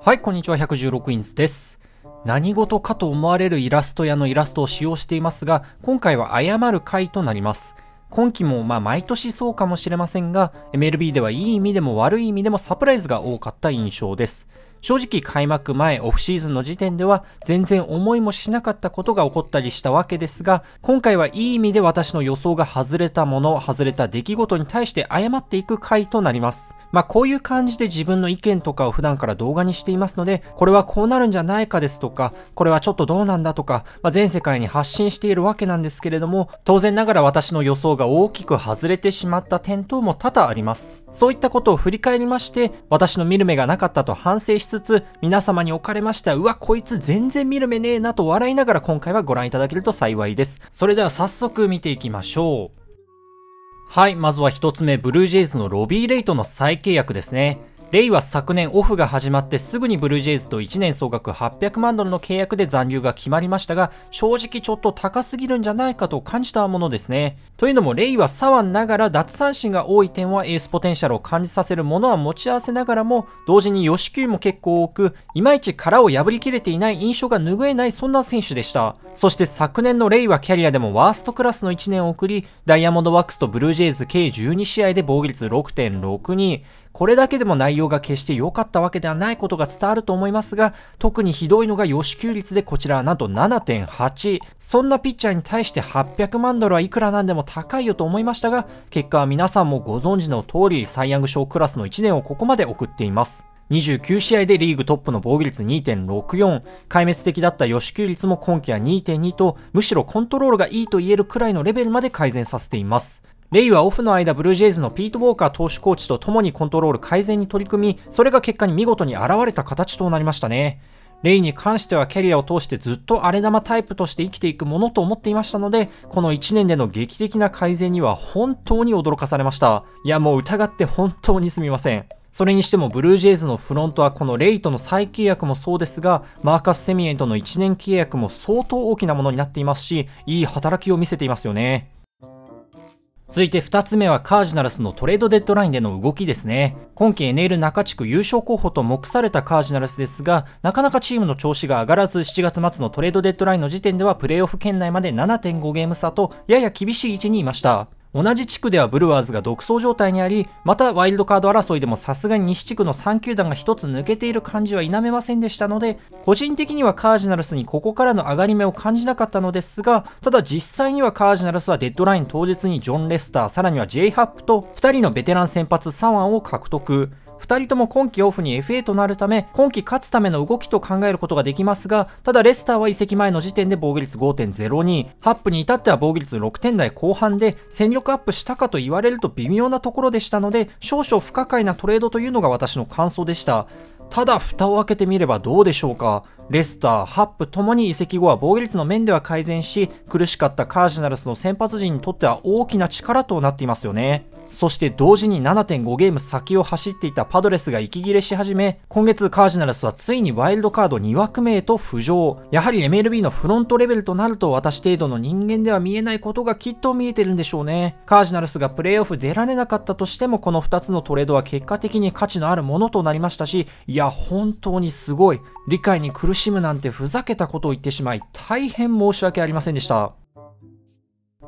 はい、こんにちは、116インスです。何事かと思われるイラスト屋のイラストを使用していますが、今回は誤る回となります。今期もまあ毎年そうかもしれませんが、MLB ではいい意味でも悪い意味でもサプライズが多かった印象です。正直開幕前オフシーズンの時点では全然思いもしなかったことが起こったりしたわけですが、今回はいい意味で私の予想が外れたもの、外れた出来事に対して謝っていく回となります。まあこういう感じで自分の意見とかを普段から動画にしていますので、これはこうなるんじゃないかですとか、これはちょっとどうなんだとか、まあ、全世界に発信しているわけなんですけれども、当然ながら私の予想が大きく外れてしまった点等も多々あります。そういったことを振り返りまして、私の見る目がなかったと反省しつつ、皆様におかれましては、うわ、こいつ全然見る目ねえなと笑いながら今回はご覧いただけると幸いです。それでは早速見ていきましょう。はい、まずは一つ目、ブルージェイズのロビー・レイトの再契約ですね。レイは昨年オフが始まってすぐにブルージェイズと1年総額800万ドルの契約で残留が決まりましたが、正直ちょっと高すぎるんじゃないかと感じたものですね。というのもレイは左腕ながら脱三振が多い点はエースポテンシャルを感じさせるものは持ち合わせながらも、同時に吉球も結構多く、いまいち殻を破りきれていない印象が拭えないそんな選手でした。そして昨年のレイはキャリアでもワーストクラスの1年を送り、ダイヤモンドワックスとブルージェイズ計12試合で防御率6.62、これだけでも内容が決して良かったわけではないことが伝わると思いますが、特にひどいのが予支給率でこちらはなんと7.8。そんなピッチャーに対して800万ドルはいくらなんでも高いよと思いましたが、結果は皆さんもご存知の通り、サイヤング賞クラスの1年をここまで送っています。29試合でリーグトップの防御率2.64、壊滅的だった予支給率も今季は2.2と、むしろコントロールがいいと言えるくらいのレベルまで改善させています。レイはオフの間、ブルージェイズのピート・ウォーカー投手コーチと共にコントロール改善に取り組み、それが結果に見事に現れた形となりましたね。レイに関してはキャリアを通してずっと荒れ玉タイプとして生きていくものと思っていましたので、この1年での劇的な改善には本当に驚かされました。いやもう疑って本当にすみません。それにしてもブルージェイズのフロントはこのレイとの再契約もそうですが、マーカス・セミエンとの1年契約も相当大きなものになっていますし、いい働きを見せていますよね。続いて2つ目はカージナルスのトレードデッドラインでの動きですね。今季 NL 中地区優勝候補と目されたカージナルスですが、なかなかチームの調子が上がらず、7月末のトレードデッドラインの時点ではプレーオフ圏内まで7.5ゲーム差と、やや厳しい位置にいました。同じ地区ではブルワーズが独走状態にあり、またワイルドカード争いでもさすがに西地区の3球団が一つ抜けている感じは否めませんでしたので、個人的にはカージナルスにここからの上がり目を感じなかったのですが、ただ実際にはカージナルスはデッドライン当日にジョン・レスター、さらには J ハップと2人のベテラン先発サワンを獲得。2人とも今季オフに FA となるため、今季勝つための動きと考えることができますが、ただレスターは移籍前の時点で防御率5.02、ハップに至っては防御率6点台後半で、戦力アップしたかと言われると微妙なところでしたので、少々不可解なトレードというのが私の感想でした。ただ蓋を開けてみればどうでしょうかレスター、ハップともに移籍後は防御率の面では改善し苦しかったカージナルスの先発陣にとっては大きな力となっていますよねそして同時に7.5ゲーム先を走っていたパドレスが息切れし始め、今月カージナルスはついにワイルドカード2枠目へと浮上。やはり MLB のフロントレベルとなると私程度の人間では見えないことがきっと見えてるんでしょうね。カージナルスがプレイオフ出られなかったとしてもこの2つのトレードは結果的に価値のあるものとなりましたし、いや本当にすごい。理解に苦しむなんてふざけたことを言ってしまい、大変申し訳ありませんでした。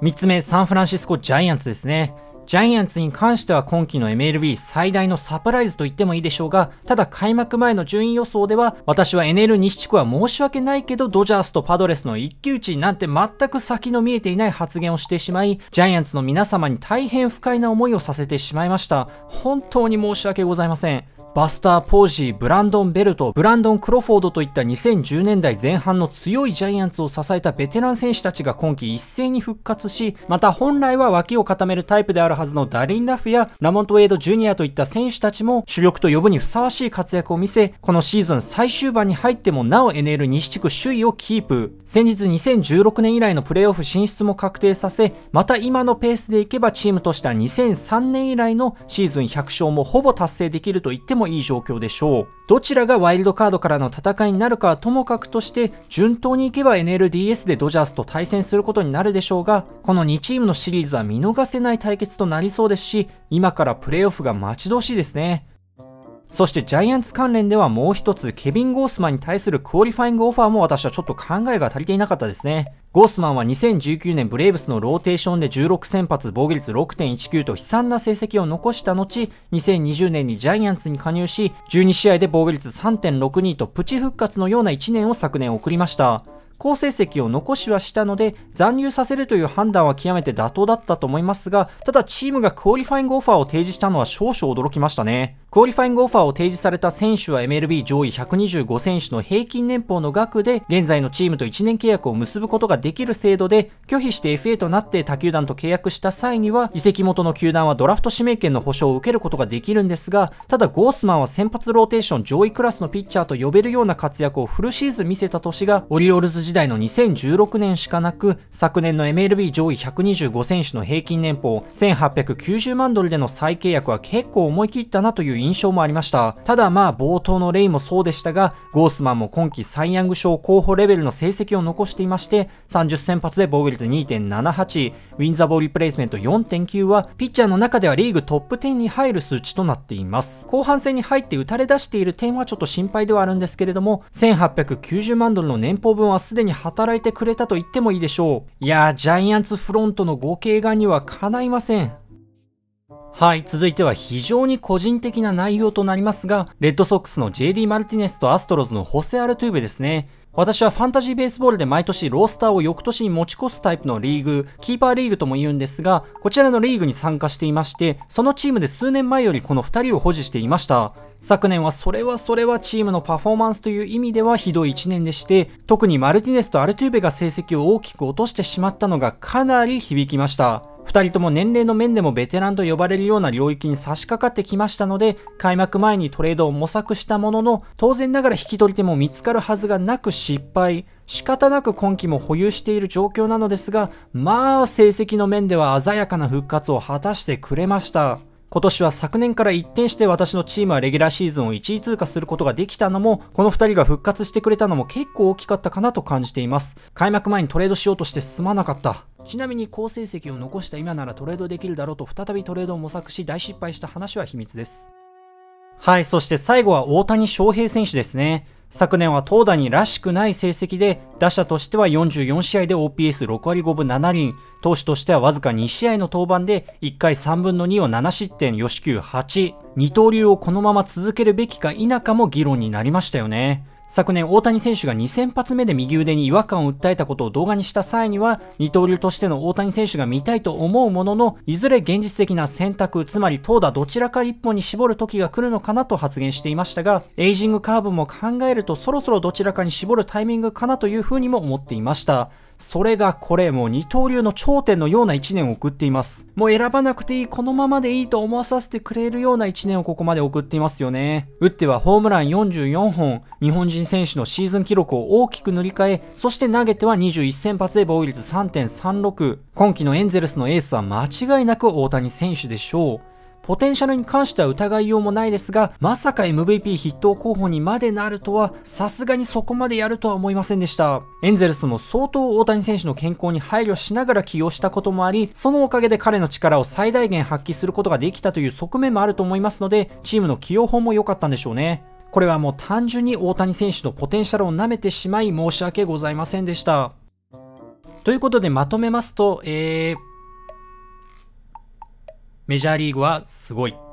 3つ目、サンフランシスコジャイアンツですね。ジャイアンツに関しては今季の MLB 最大のサプライズと言ってもいいでしょうが、ただ開幕前の順位予想では、私は NL 西地区は申し訳ないけど、ドジャースとパドレスの一騎打ちなんて全く先の見えていない発言をしてしまい、ジャイアンツの皆様に大変不快な思いをさせてしまいました。本当に申し訳ございません。バスター・ポージー、ブランドン・ベルト、ブランドン・クロフォードといった2010年代前半の強いジャイアンツを支えたベテラン選手たちが今季一斉に復活し、また本来は脇を固めるタイプであるはずのダリン・ラフやラモント・ウェイド・ジュニアといった選手たちも主力と呼ぶにふさわしい活躍を見せ、このシーズン最終盤に入ってもなお NL 西地区首位をキープ。先日2016年以来のプレーオフ進出も確定させ、また今のペースでいけばチームとしては2003年以来のシーズン100勝もほぼ達成できると言ってももいい状況でしょう。どちらがワイルドカードからの戦いになるかはともかくとして、順当にいけば NLDS でドジャースと対戦することになるでしょうが、この2チームのシリーズは見逃せない対決となりそうですし、今からプレーオフが待ち遠しいですね。そしてジャイアンツ関連ではもう一つ、ケビン・ゴースマンに対するクオリファイングオファーも私はちょっと考えが足りていなかったですね。ゴースマンは2019年ブレーブスのローテーションで16先発防御率6.19と悲惨な成績を残した後、2020年にジャイアンツに加入し、12試合で防御率3.62とプチ復活のような1年を昨年送りました。好成績を残しはしたので、残留させるという判断は極めて妥当だったと思いますが、ただチームがクオリファイングオファーを提示したのは少々驚きましたね。クオリファイングオファーを提示された選手は MLB 上位125選手の平均年俸の額で現在のチームと1年契約を結ぶことができる制度で拒否して FA となって他球団と契約した際には移籍元の球団はドラフト指名権の保証を受けることができるんですがただゴースマンは先発ローテーション上位クラスのピッチャーと呼べるような活躍をフルシーズン見せた年がオリオールズ時代の2016年しかなく昨年の MLB 上位125選手の平均年俸1890万ドルでの再契約は結構思い切ったなという印象もありました。ただまあ冒頭のレイもそうでしたが、ゴースマンも今季サイ・ヤング賞候補レベルの成績を残していまして、30先発で防御率2.78、ウィンザボーリプレイスメント4.9は、ピッチャーの中ではリーグトップ10に入る数値となっています。後半戦に入って打たれ出している点はちょっと心配ではあるんですけれども、1890万ドルの年俸分はすでに働いてくれたと言ってもいいでしょう。いやー、ジャイアンツフロントの合計がにはかないません。はい、続いては非常に個人的な内容となりますが、レッドソックスの JD マルティネスとアストロズのホセ・アルトゥーベですね。私はファンタジーベースボールで毎年ロースターを翌年に持ち越すタイプのリーグ、キーパーリーグとも言うんですが、こちらのリーグに参加していまして、そのチームで数年前よりこの2人を保持していました。昨年はそれはそれはチームのパフォーマンスという意味ではひどい1年でして、特にマルティネスとアルトゥーベが成績を大きく落としてしまったのがかなり響きました。2人とも年齢の面でもベテランと呼ばれるような領域に差し掛かってきましたので、開幕前にトレードを模索したものの、当然ながら引き取り手も見つかるはずがなく失敗。仕方なく今季も保有している状況なのですが、まあ成績の面では鮮やかな復活を果たしてくれました。今年は昨年から一転して私のチームはレギュラーシーズンを1位通過することができたのも、この2人が復活してくれたのも結構大きかったかなと感じています。開幕前にトレードしようとして進まなかった。ちなみに好成績を残した今ならトレードできるだろうと再びトレードを模索し大失敗した話は秘密です。はい、そして最後は大谷翔平選手ですね。昨年は投打にらしくない成績で、打者としては44試合で OPS6 割5分7厘、投手としてはわずか2試合の登板で1回3分の2を7失点、四球8、二刀流をこのまま続けるべきか否かも議論になりましたよね。昨年大谷選手が2000発目で右腕に違和感を訴えたことを動画にした際には二刀流としての大谷選手が見たいと思うもののいずれ現実的な選択つまり投打どちらか一本に絞る時が来るのかなと発言していましたがエイジングカーブも考えるとそろそろどちらかに絞るタイミングかなというふうにも思っていましたそれがこれもう二刀流の頂点のような1年を送っています。もう選ばなくていい、このままでいいと思わさせてくれるような1年をここまで送っていますよね。打ってはホームラン44本、日本人選手のシーズン記録を大きく塗り替え、そして投げては21先発で防御率3.36。今季のエンゼルスのエースは間違いなく大谷選手でしょう。ポテンシャルに関しては疑いようもないですが、まさか MVP 筆頭候補にまでなるとは、さすがにそこまでやるとは思いませんでした。エンゼルスも相当大谷選手の健康に配慮しながら起用したこともあり、そのおかげで彼の力を最大限発揮することができたという側面もあると思いますので、チームの起用法も良かったんでしょうね。これはもう単純に大谷選手のポテンシャルを舐めてしまい申し訳ございませんでした。ということでまとめますと、えーメジャーリーグはすごい。